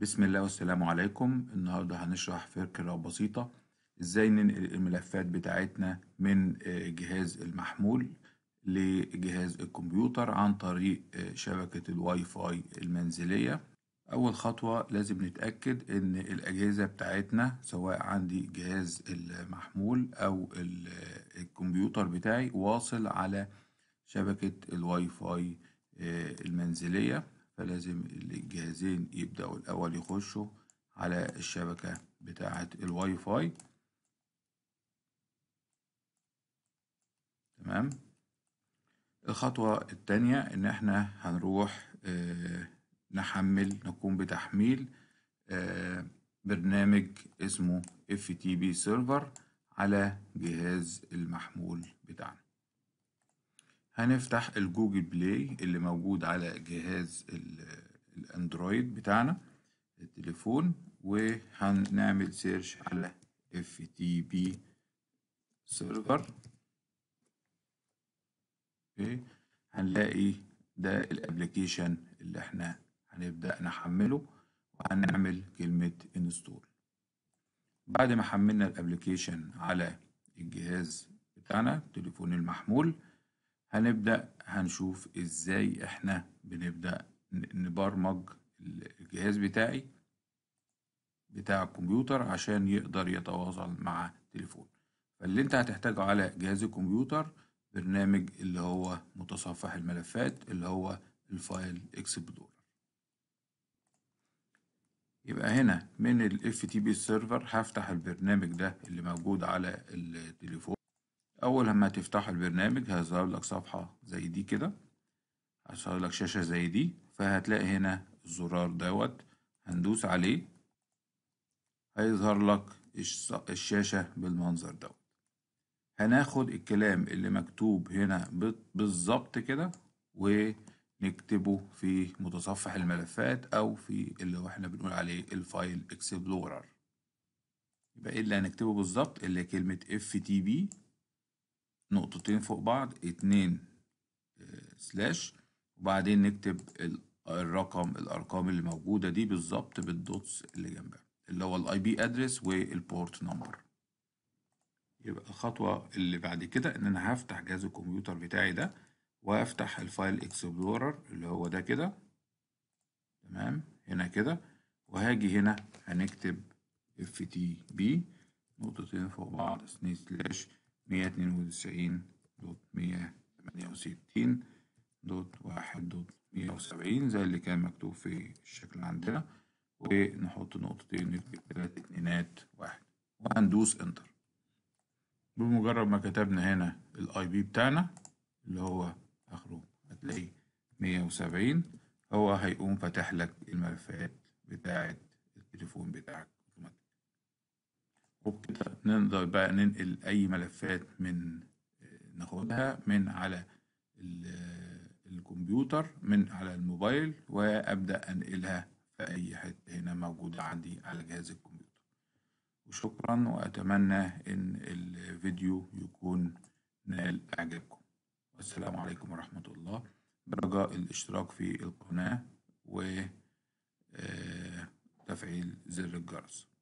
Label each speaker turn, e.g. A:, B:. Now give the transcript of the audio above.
A: بسم الله والسلام عليكم النهاردة هنشرح فكرة بسيطة ازاي ننقل الملفات بتاعتنا من آه، جهاز المحمول لجهاز الكمبيوتر عن طريق آه، شبكة الواي فاي المنزلية أول خطوة لازم نتأكد إن الأجهزة بتاعتنا سواء عندي جهاز المحمول أو آه، الكمبيوتر بتاعي واصل على شبكة الواي فاي المنزلية فلازم الجهازين يبدأوا الأول يخشوا على الشبكة بتاعة الواي فاي تمام الخطوة التانية إن إحنا هنروح آه، نحمل نقوم بتحميل آه، برنامج اسمه FTP سيرفر على جهاز المحمول بتاعنا هنفتح الجوجل بلاي اللي موجود على جهاز الاندرويد بتاعنا التليفون وهنعمل سيرش على ftp سيرفر اوكي هنلاقي ده الابلكيشن اللي احنا هنبدا نحمله وهنعمل كلمه انستول بعد ما حملنا الابلكيشن على الجهاز بتاعنا التليفون المحمول هنبدأ هنشوف ازاي احنا بنبدأ نبرمج الجهاز بتاعي بتاع الكمبيوتر عشان يقدر يتواصل مع تليفون فاللي انت هتحتاجه على جهاز الكمبيوتر برنامج اللي هو متصفح الملفات اللي هو الفايل اكسبلورر يبقى هنا من ال FTP سيرفر هفتح البرنامج ده اللي موجود على التليفون أول لما تفتح البرنامج هيظهر لك صفحة زي دي كده هيظهر لك شاشة زي دي فهتلاقي هنا الزرار دوت هندوس عليه هيظهر لك الشاشة بالمنظر دوت هناخد الكلام اللي مكتوب هنا بالظبط كده ونكتبه في متصفح الملفات أو في اللي احنا بنقول عليه الفايل اكسبلورر يبقى ايه اللي هنكتبه بالظبط اللي كلمة اف تي بي نقطتين فوق بعض اتنين آه، سلاش وبعدين نكتب الرقم الارقام اللي موجوده دي بالظبط بالدوتس اللي جنبها اللي هو الاي بي ادرس والبورت نمبر يبقى الخطوه اللي بعد كده ان انا هفتح جهاز الكمبيوتر بتاعي ده وافتح الفايل اكسبلورر اللي هو ده كده تمام هنا كده وهاجي هنا هنكتب اف تي بي نقطتين فوق بعض سلاش مية اتنين وتسعين دوت مية تمانية وستين دوت واحد دوت مية وسبعين زي اللي كان مكتوب في الشكل عندنا ونحط نقطتين نكتب تلات اتنينات واحد وهندوس انتر بمجرد ما كتبنا هنا الاي بي بتاعنا اللي هو اخره هتلاقي مية وسبعين هو هيقوم فاتح لك الملفات بتاعة التليفون بتاعك وبكده نقدر بقى ننقل أي ملفات من ناخدها من على الكمبيوتر من على الموبايل وأبدأ أنقلها في أي حتة هنا موجودة عندي على جهاز الكمبيوتر وشكرا وأتمنى إن الفيديو يكون نال إعجابكم والسلام عليكم ورحمة الله برجاء الاشتراك في القناة وتفعيل آه، زر الجرس